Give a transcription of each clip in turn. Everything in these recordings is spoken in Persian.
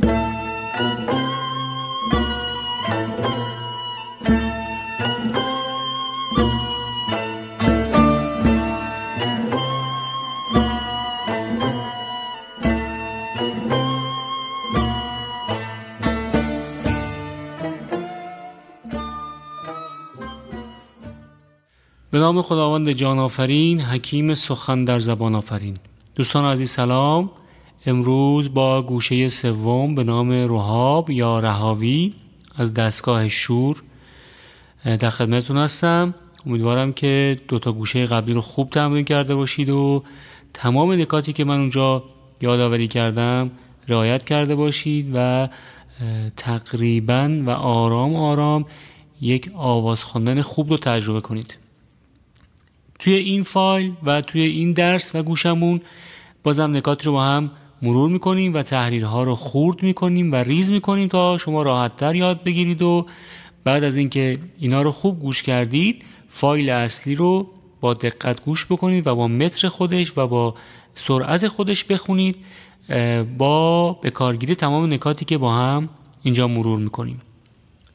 به نام خداوند جان آفرین حکیم سخن در زبان آفرین دوستان عزیز سلام امروز با گوشه سوم به نام روحاب یا رهاوی از دستگاه شور در خدمتتون هستم امیدوارم که دو تا گوشه قبلی رو خوب تمرین کرده باشید و تمام نکاتی که من اونجا یادآوری کردم رعایت کرده باشید و تقریبا و آرام آرام یک آواز خواندن خوب رو تجربه کنید توی این فایل و توی این درس و گوشمون بازم نکاتی رو با هم مرور میکنیم و تحریرها رو خورد میکنیم و ریز میکنیم تا شما راحت تر یاد بگیرید و بعد از اینکه اینا رو خوب گوش کردید فایل اصلی رو با دقت گوش بکنید و با متر خودش و با سرعت خودش بخونید با به کارگیری تمام نکاتی که با هم اینجا مرور میکنیم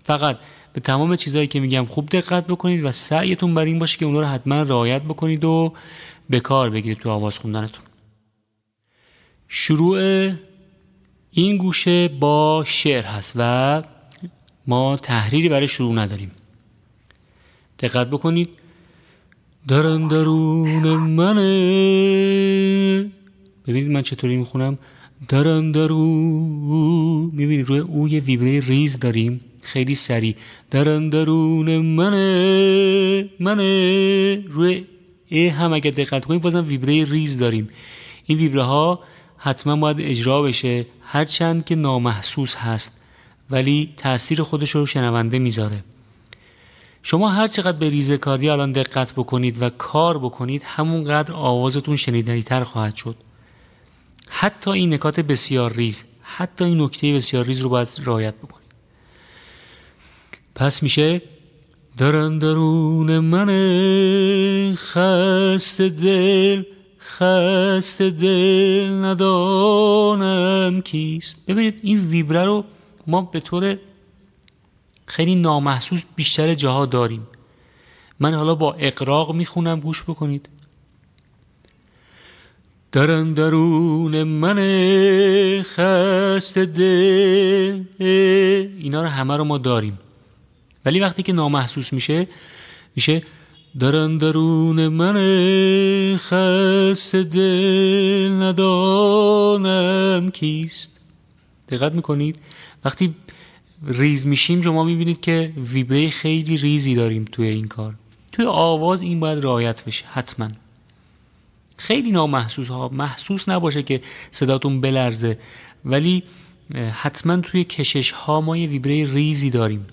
فقط به تمام چیزهایی که میگم خوب دقت بکنید و سعیتون بر این باشه که اونا رو حتما رعایت بکنید و به کار بگیرید تو آواز خوندنتون شروع این گوشه با شعر هست و ما تحریری برای شروع نداریم دقت بکنید در درون منه ببینید من چطوری میخونم در درون میبینید روی او یه ویبره ریز داریم خیلی سریع در اندرون منه منه روی ا هم اگه دقت کنید بازم ویبره ریز داریم این ویبره ها حتما باید اجرا بشه هرچند که نامحسوس هست ولی تاثیر خودش رو شنونده میذاره شما هر چقدر به ریزه کاری الان دقت بکنید و کار بکنید همونقدر آوازتون شنیدنی تر خواهد شد حتی این نکات بسیار ریز حتی این نکته بسیار ریز رو باید رعایت بکنید پس میشه در درون من خست دل خست دل ندانم کیست ببینید این ویبره رو ما به طور خیلی نامحسوس بیشتر جاها داریم من حالا با اقراق میخونم گوش بکنید در اندرون من خست دل اینا رو همه رو ما داریم ولی وقتی که نامحسوس میشه میشه در اندرون من خست دل ندانم کیست دقت میکنید وقتی ریز میشیم شما میبینید که ویبره خیلی ریزی داریم توی این کار توی آواز این باید رعایت بشه حتما خیلی نامحسوس ها محسوس نباشه که صداتون بلرزه ولی حتما توی کشش ها ما یه ویبره ریزی داریم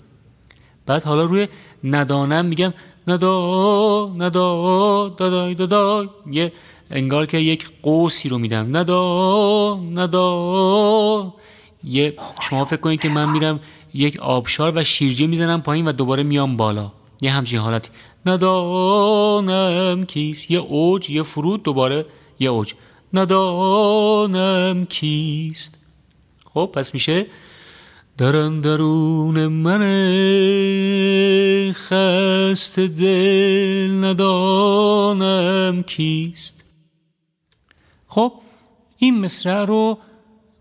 بعد حالا روی ندانم میگم ندا ندا دادای دادای یه انگار که یک قوسی رو میدم ندا ندا یه شما فکر کنید که من میرم یک آبشار و شیرجه میزنم پایین و دوباره میام بالا یه همچین حالتی ندانم کیست یه اوج یه فرود دوباره یه اوج ندانم کیست خب پس میشه در اندرون من خست دل ندانم کیست خب این مصرع رو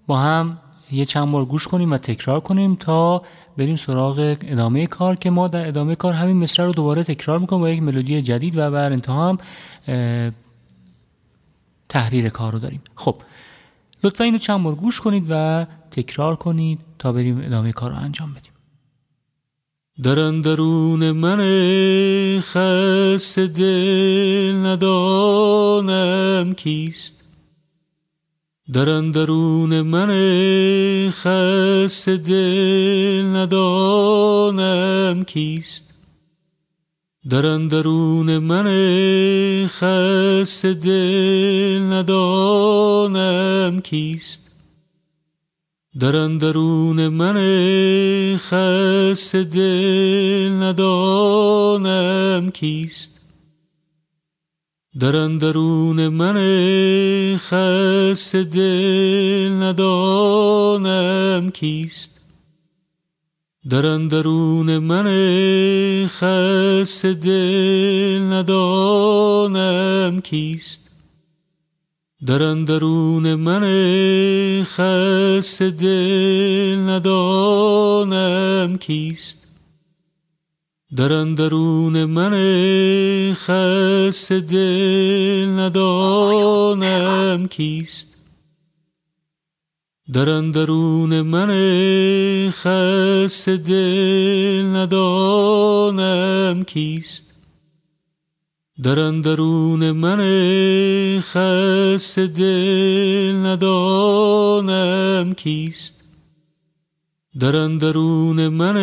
با هم یه چند بار گوش کنیم و تکرار کنیم تا بریم سراغ ادامه کار که ما در ادامه کار همین مصره رو دوباره تکرار میکنیم با یک ملودی جدید و بر انتها هم تحریر کار رو داریم خب لطفا اینو چند بار گوش کنید و تکرار کنید تا بریم ادامه کار رو انجام بدیم در اندرون من خست دل ندانم کیست در اندرون من خست دل ندانم کیست در اندرون من خست دل ندانم کیست در اندرون من خست دل ندانم کیست در اندرون من خست دل ندانم کیست در اندرون من خست دل ندانم کیست در اندرون من خست دل ندانم کیست در اندرون من خست دل ندانم کیست در اندرون من خست دل ندانم کیست در اندرون من خست دل ندانم کیست در اندرون من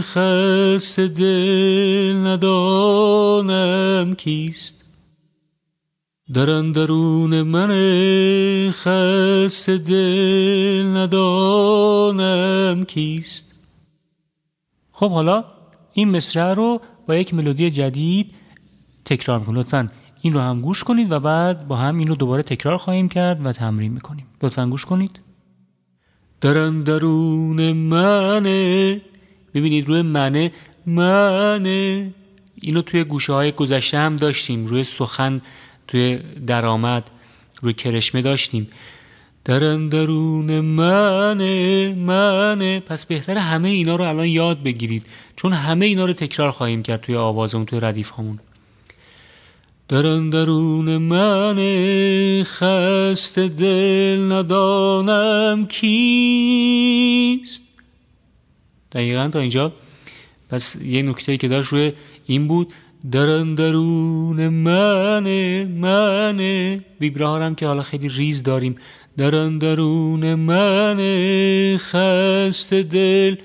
خست دل ندانم کیست در اندرون من خست دل ندانم کیست خب حالا این مصرع رو با یک ملودی جدید تکرار میکنیم لطفا این رو هم گوش کنید و بعد با هم این رو دوباره تکرار خواهیم کرد و تمرین میکنیم لطفا گوش کنید درن درون منه ببینید روی منه منه اینو توی گوشه های گذشته هم داشتیم روی سخن توی درآمد روی کرشمه داشتیم درن درون منه منه پس بهتر همه اینا رو الان یاد بگیرید چون همه اینا رو تکرار خواهیم کرد توی آوازمون توی ردیف در اندرون من خست دل ندانم کیست دقیقا تا اینجا پس یه نکته که داشت روی این بود در اندرون من من ویبراها هم که حالا خیلی ریز داریم در اندرون من خست دل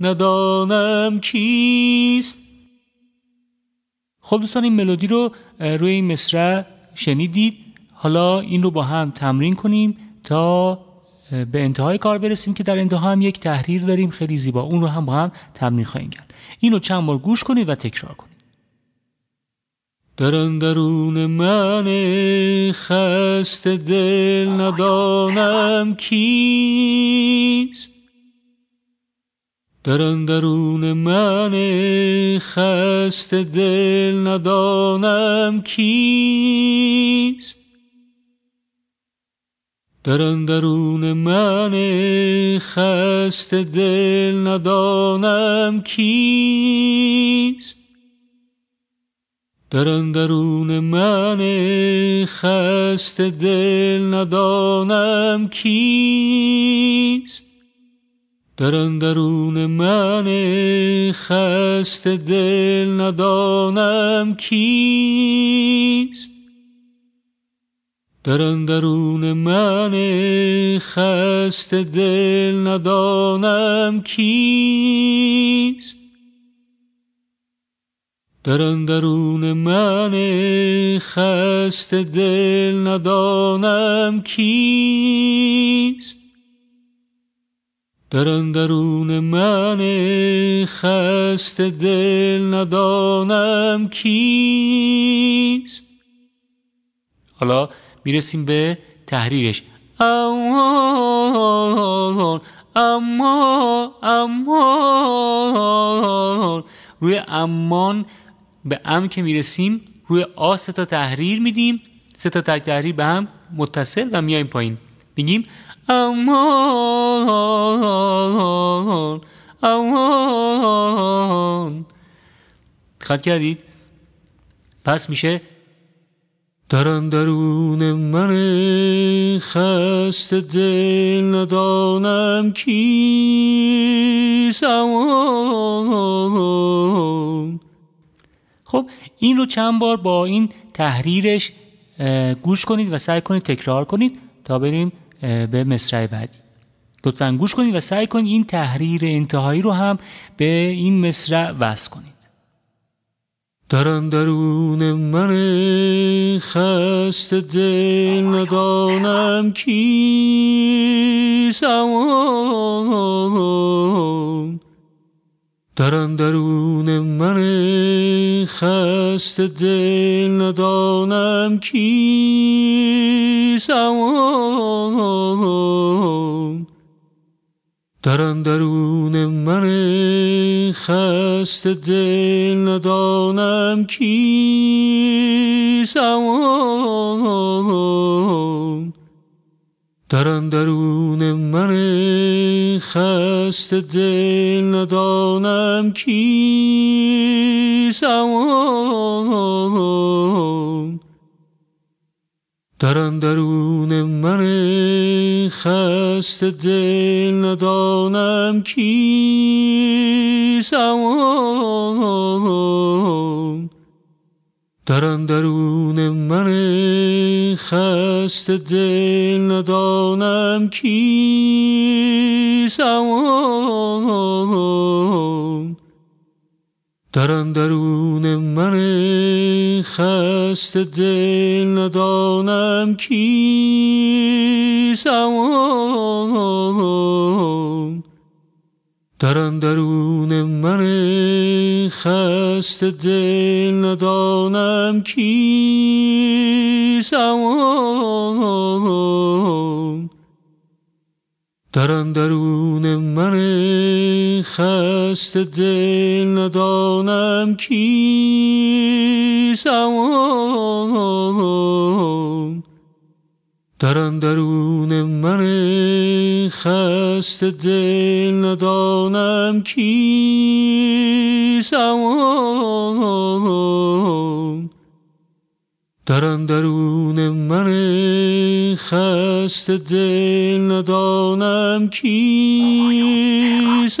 ندانم کیست خب دوستان این ملودی رو روی این مصرع شنیدید حالا این رو با هم تمرین کنیم تا به انتهای کار برسیم که در انتها هم یک تحریر داریم خیلی زیبا اون رو هم با هم تمرین خواهیم کرد این رو چند بار گوش کنید و تکرار کنید در درون من خست دل ندانم کیست در اندرون من خست دل ندانم کیست در اندرون من خست دل ندانم کیست در اندرون من خست دل ندانم کیست در اندرون من خست دل ندانم کیست در اندرون من خست دل ندانم کیست در اندرون من خست دل ندانم کیست در اندرون من خست دل ندانم کیست حالا میرسیم به تحریرش امان اما اما روی امان به ام که میرسیم روی آ سه تا تحریر میدیم سه تا تک تحریر به هم متصل و میایم پایین میگیم امان امان خط کردید پس میشه در درون من خست دل ندانم کیست امان خب این رو چند بار با این تحریرش گوش کنید و سعی کنید تکرار کنید تا بریم به مصرع بعدی لطفا گوش کنید و سعی کنید این تحریر انتهایی رو هم به این مصرع وصل کنید در درون من خست دل ندانم کیستم در درون من خست دل ندانم کی در اندرون من خست دل ندانم کی زمان در اندرون من خست دل ندانم کی زمان در اندرون من خست دل ندانم کیست امان در اندرون من خست دل ندانم کیست امان در اندرون من خست دل ندانم کیست امان در اندرون من خست دل ندانم کیست امان در اندرون من خسته دل ندانم کیست در اندرون من خست دل ندانم کیست در اندرون من خست دل ندانم کیست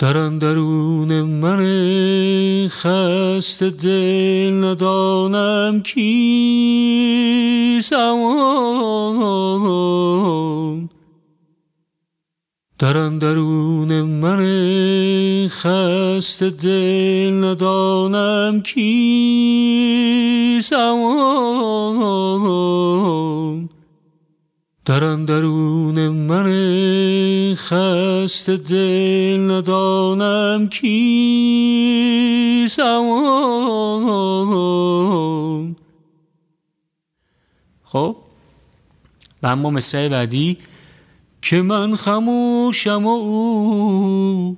در اندرون من خست دل ندانم کیست در اندرون من خست دل ندانم کیست در اندرون من خست دل ندانم کیست خب و اما مثل بعدی که من خموشم و او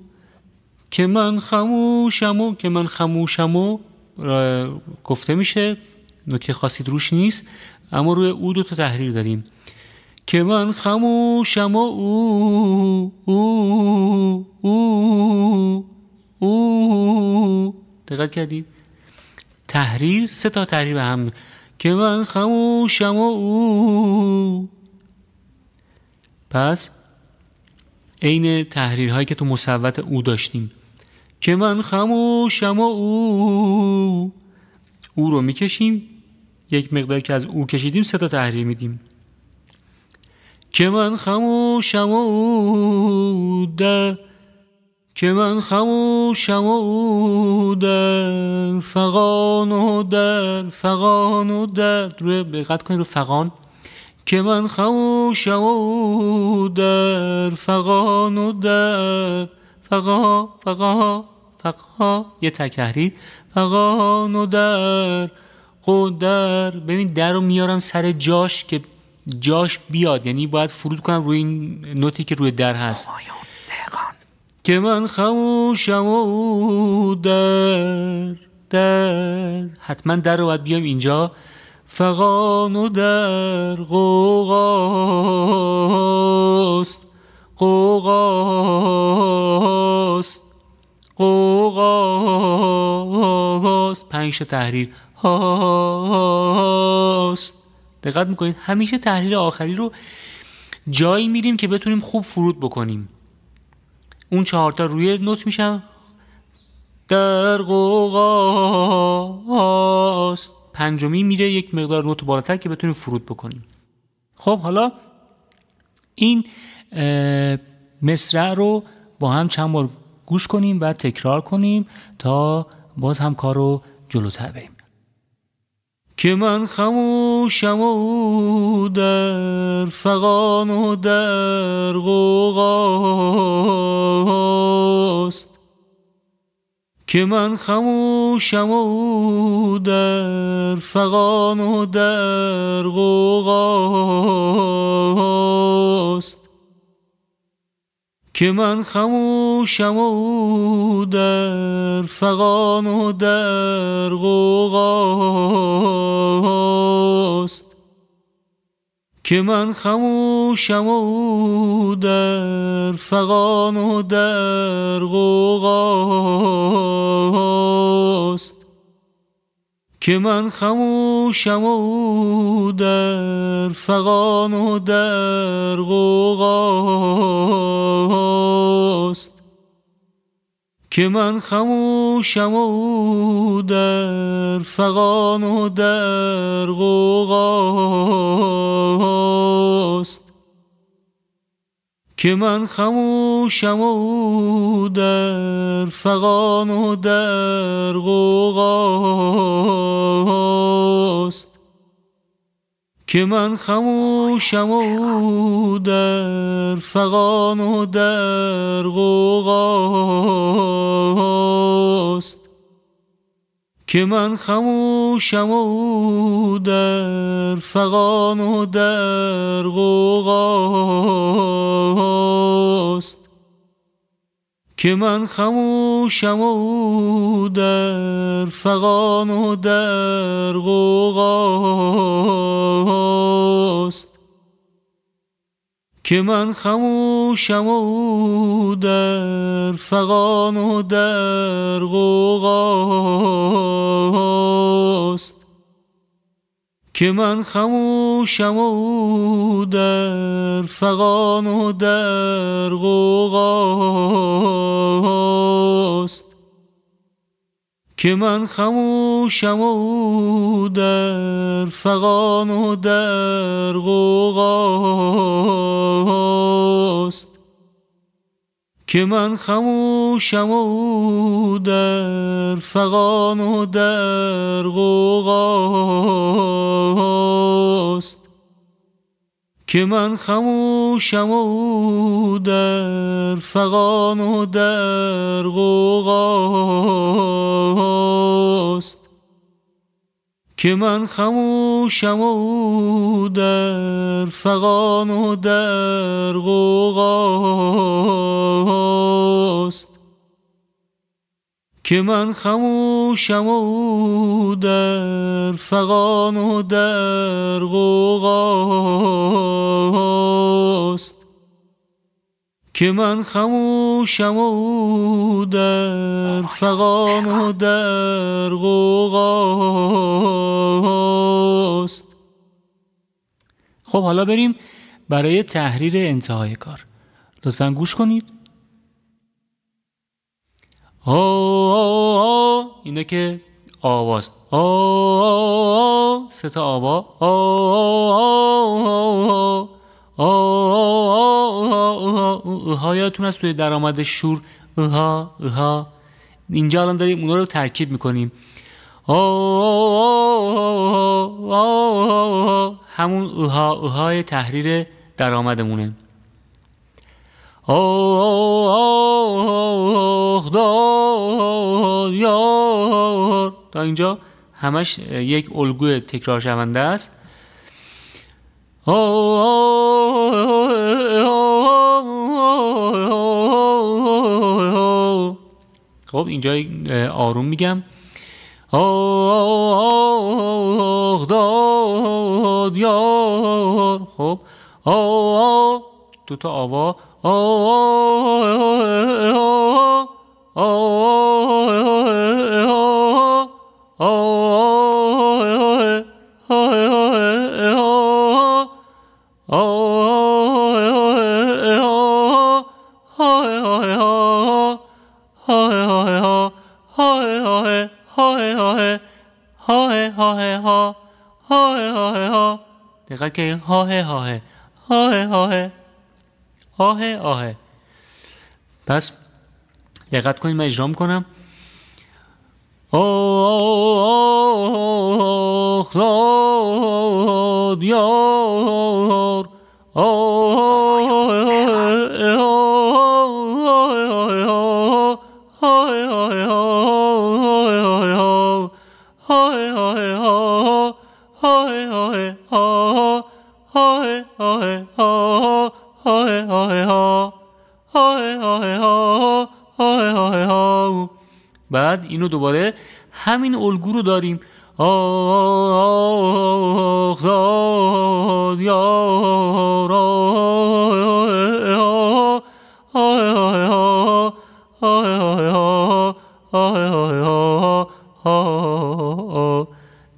که من خموشم و که من خموشم و گفته میشه نکته خاصی روش نیست اما روی او دو تا تحریر داریم که من خموشم و او او او او دقت کردید تحریر سه تا تحریر هم که من خموشم و او پس عین تحریرهایی که تو مصوت او داشتیم که من خموشم و او او رو میکشیم یک مقدار که از او کشیدیم سه تا تحریر میدیم که من خموشم و او که من خموشم و او در فقان و در فقان و در رو کنید رو فقان که من خوش و در فقان و در فقا فقا یه تکهری فقان و در قدر ببین در رو میارم سر جاش که جاش بیاد یعنی باید فرود کنم روی این نوتی که روی در هست که من خوش و در در حتما در رو باید بیام اینجا فغان و در قوغاست قوغاست قوقاست پنج تحریر هاست دقت میکنید همیشه تحریر آخری رو جایی میریم که بتونیم خوب فرود بکنیم اون چهارتا روی نوت میشن در قوغاست پنجمی میره یک مقدار نوت بالاتر که بتونیم فرود بکنیم خب حالا این مصرع رو با هم چند بار گوش کنیم و تکرار کنیم تا باز هم کار رو جلوتر بریم که من خموشم و در فقان و در غوغاست که من خموشم و در فغان و در غوغاست که من خموشم و در فغان و در غوغاست که من خموشم و در فغان و در غوغاست که من خموشم و در فغان و در غوغاست که من خموشم و در فغان و در غوغاست که من خموشم و در فغان و در غوغاست که من خموشم و در فغان و در غوغاست که من خموشم و در فغان و در غوغاست که من خموشم و در فغان و در غوغاست که من خموشم و در فغان و در غوغاست که من خموشم و در فغان و در غوغاست که من خموشم و در فغان و در غوغاست که من خموشم و در فغان و در غوغاست که من خموشم و در فغان و در غوغاست که من خموشم و در فغان و در غوغاست که من خموشم و در فغان و در غوغاست که من خموشم و در فقام و در غوغاست خب حالا بریم برای تحریر انتهای کار لطفا گوش کنید آ اینه که آواز آ سه تا آوا آ اها یادتون است توی درآمد شور اها اها اینجا الان داریم اونا رو ترکیب میکنیم همون اها اهای تحریر درآمدمونه تا اینجا همش یک الگوی تکرار شونده است خب اینجا آروم میگم خب او تا آوا او دقت که هاه هاه هاه هاه هاه هاه پس دقت کنید من اجرا میکنم آخ بعد اینو دوباره همین الگو رو داریم آخ داد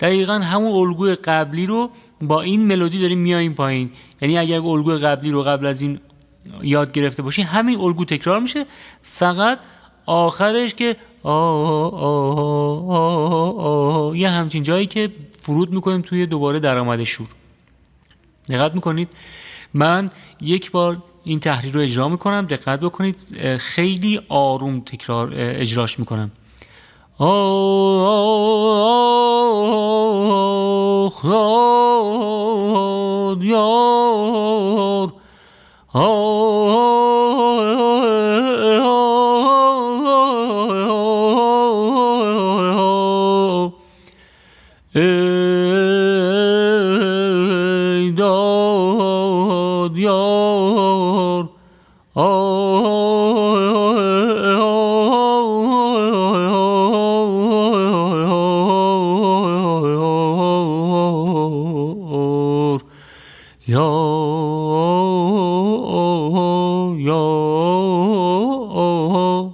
دقیقا همون الگوی قبلی رو با این ملودی داریم میاییم پایین یعنی اگر الگوی قبلی رو قبل از این یاد گرفته باشی همین الگو تکرار میشه فقط آخرش که یه همچین جایی که فرود میکنیم توی دوباره درآمد شور دقت میکنید من یک بار این تحریر رو اجرا میکنم دقت بکنید خیلی آروم تکرار اجراش میکنم آه ای داد یار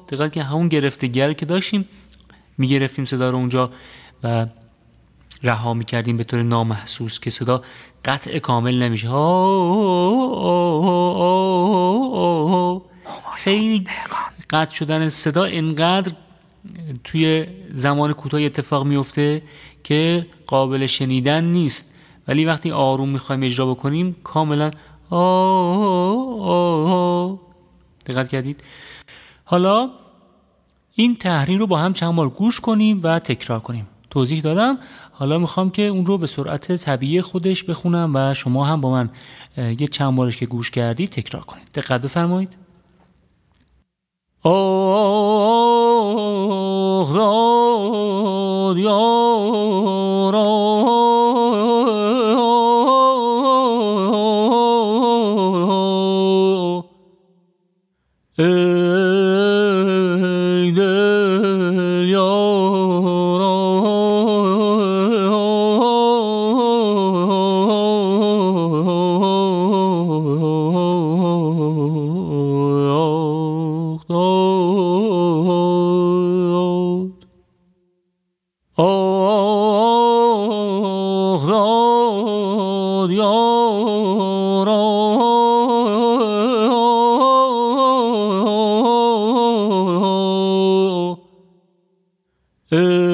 دقیقا که همون گر که داشتیم میگرفتیم صدا رو اونجا و رها میکردیم به طور نامحسوس که صدا قطع کامل نمیشه خیلی قطع شدن صدا انقدر توی زمان کوتاه اتفاق میفته که قابل شنیدن نیست ولی وقتی آروم میخوایم اجرا بکنیم کاملا دقت کردید حالا این تحریر رو با هم چند بار گوش کنیم و تکرار کنیم توضیح دادم حالا میخوام که اون رو به سرعت طبیعی خودش بخونم و شما هم با من یه چند بارش که گوش کردی تکرار کنید دقت بفرمایید آه او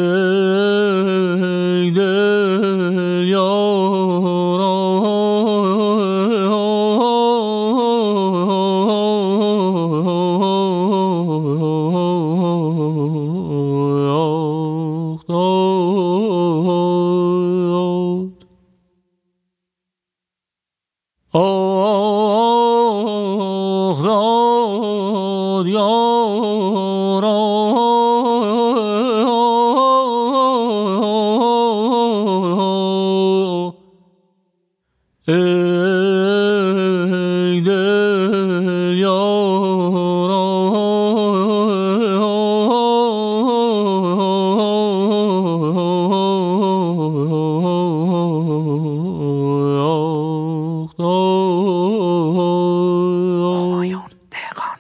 they're gone.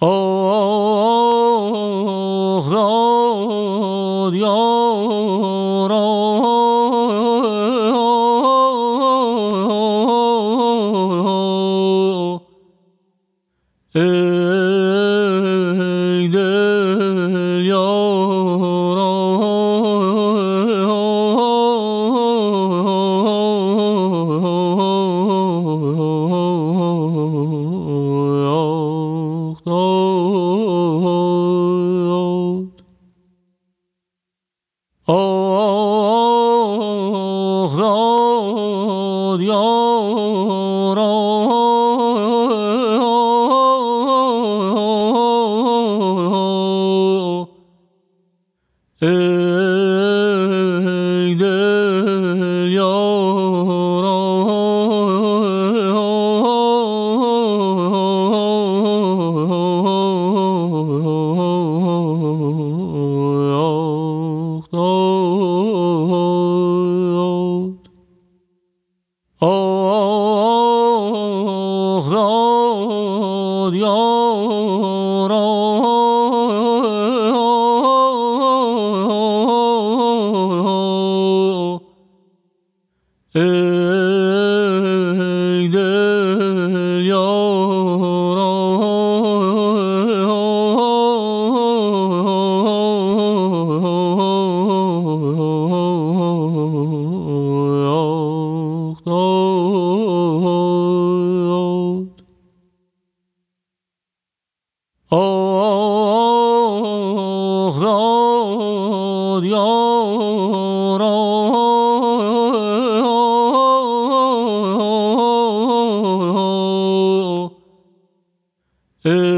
Oh. oh, oh. Uh,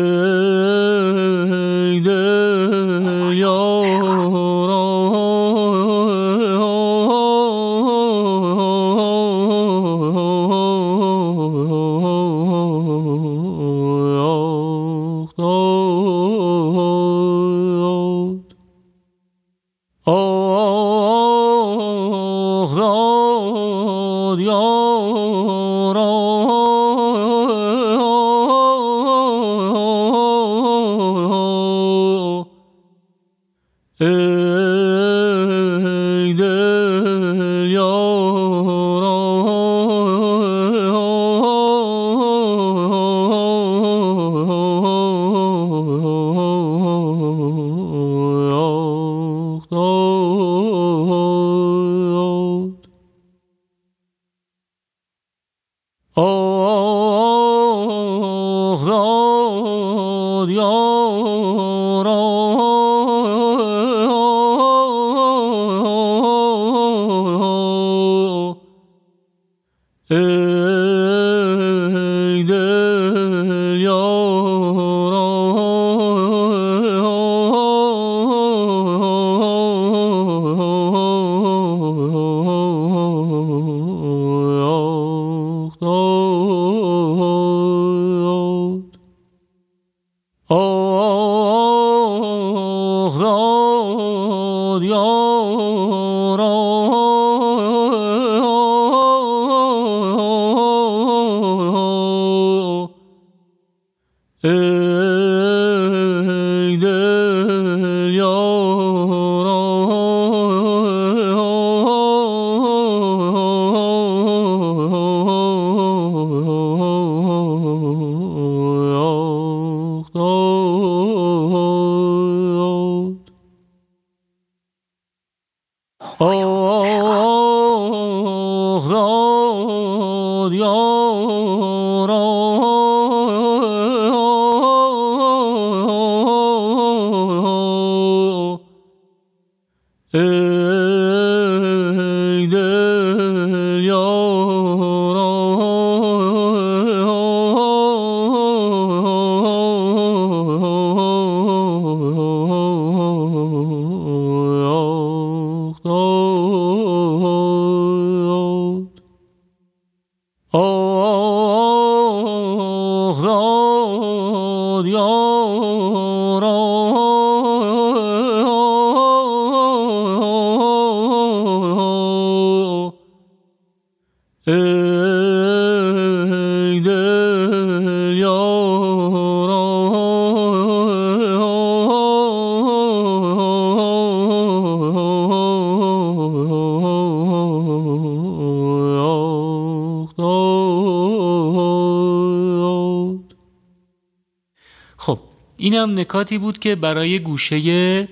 هم نکاتی بود که برای گوشه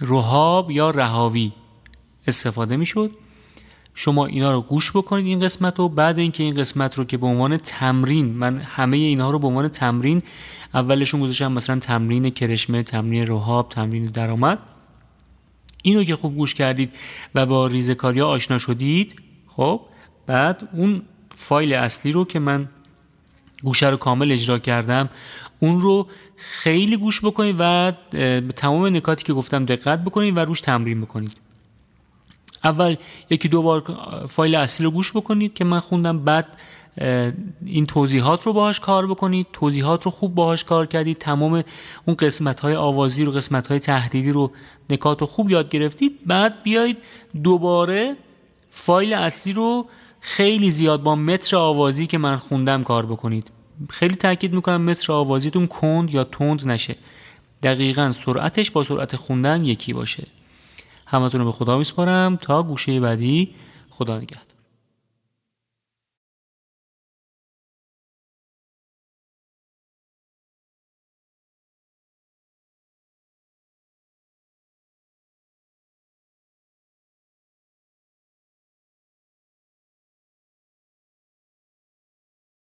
رهاب یا رهاوی استفاده میشد شما اینا رو گوش بکنید این قسمت رو بعد اینکه این قسمت رو که به عنوان تمرین من همه اینها رو به عنوان تمرین اولشون گذاشتم مثلا تمرین کرشمه تمرین رهاب تمرین درآمد اینو که خوب گوش کردید و با ریزکاری ها آشنا شدید خب بعد اون فایل اصلی رو که من گوشه رو کامل اجرا کردم اون رو خیلی گوش بکنید و به تمام نکاتی که گفتم دقت بکنید و روش تمرین بکنید اول یکی دو بار فایل اصلی رو گوش بکنید که من خوندم بعد این توضیحات رو باهاش کار بکنید توضیحات رو خوب باهاش کار کردید تمام اون قسمت های آوازی رو قسمت های تهدیدی رو نکات رو خوب یاد گرفتید بعد بیایید دوباره فایل اصلی رو خیلی زیاد با متر آوازی که من خوندم کار بکنید خیلی تاکید میکنم متر آوازیتون کند یا تند نشه دقیقا سرعتش با سرعت خوندن یکی باشه همتون رو به خدا میسپارم تا گوشه بعدی خدا نگه